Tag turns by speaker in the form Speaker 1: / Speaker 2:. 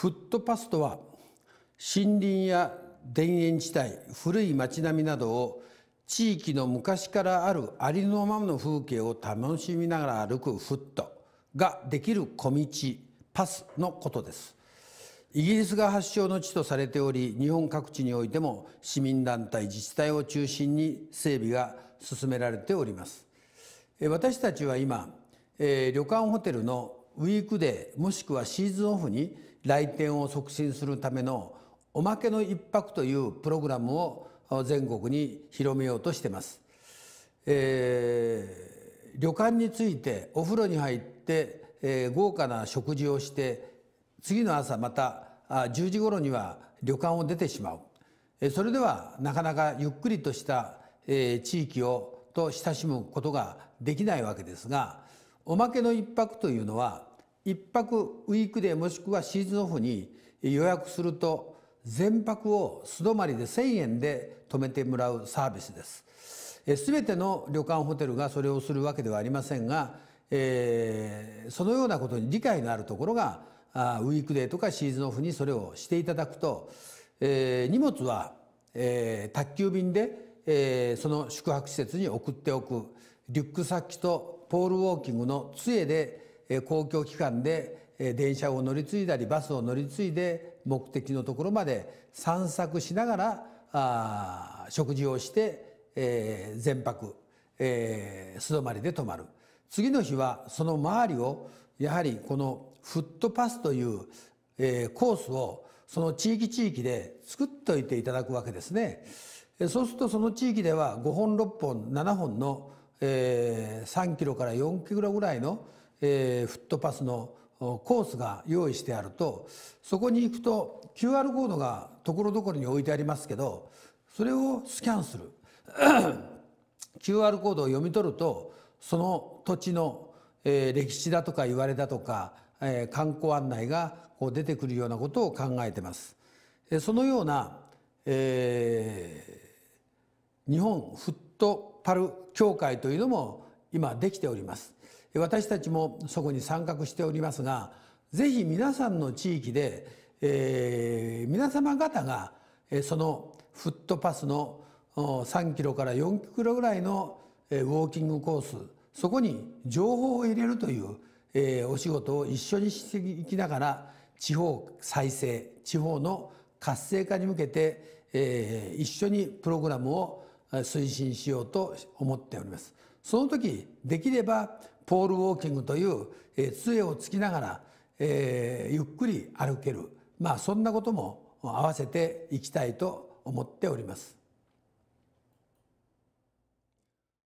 Speaker 1: フットパスとは森林や田園地帯古い町並みなどを地域の昔からあるありのままの風景を楽しみながら歩くフットができる小道パスのことですイギリスが発祥の地とされており日本各地においても市民団体自治体を中心に整備が進められております私たちは今、え旅館ホテルのウィークデーもしくはシーズンオフに来店を促進するためのおまけの一泊というプログラムを全国に広めようとしてます、えー、旅館についてお風呂に入って、えー、豪華な食事をして次の朝また10時頃には旅館を出てしまう、えー、それではなかなかゆっくりとした、えー、地域をと親しむことができないわけですがおまけの一泊というのは1泊ウィークデーもしくはシーズンオフに予約すると全泊を素泊まりで1000円で泊めてもらうサービスです。すべての旅館ホテルがそれをするわけではありませんが、えー、そのようなことに理解のあるところがウィークデーとかシーズンオフにそれをしていただくと、えー、荷物は、えー、宅急便で、えー、その宿泊施設に送っておくリュックサッキとポールウォーキングの杖で公共機関で電車を乗り継いだりバスを乗り継いで目的のところまで散策しながらあ食事をして、え全泊、え素泊まりで泊まる次の日はその周りをやはりこのフットパスという、えコースをその地域地域で作っておいていただくわけですね。そうするとその地域では5本6本7本の、え3キロから4キロぐらいのえー、フットパスのコースが用意してあるとそこに行くと QR コードがところどころに置いてありますけどそれをスキャンする QR コードを読み取るとその土地の、えー、歴史だとか言われだとか、えー、観光案内がこう出てくるようなことを考えてます。えー、そのような、えー、日本フットパル協会というのも今できております。私たちもそこに参画しておりますがぜひ皆さんの地域で、えー、皆様方がそのフットパスの3キロから4キロぐらいのウォーキングコースそこに情報を入れるという、えー、お仕事を一緒にしていきながら地方再生地方の活性化に向けて、えー、一緒にプログラムを推進しようと思っております。その時できればポールウォーキングという、杖をつきながら、えー、ゆっくり歩ける、まあ、そんなことも合わせていきたいと思っております。